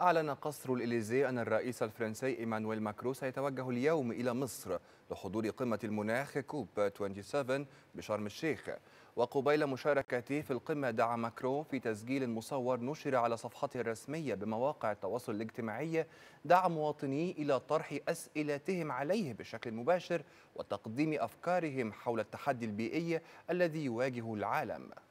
أعلن قصر الإليزي أن الرئيس الفرنسي إيمانويل ماكرو سيتوجه اليوم إلى مصر لحضور قمة المناخ كوب 27 بشرم الشيخ وقبيل مشاركته في القمة دعا ماكرو في تسجيل مصور نشر على صفحته الرسمية بمواقع التواصل الاجتماعي دعا مواطنيه إلى طرح أسئلتهم عليه بشكل مباشر وتقديم أفكارهم حول التحدي البيئي الذي يواجه العالم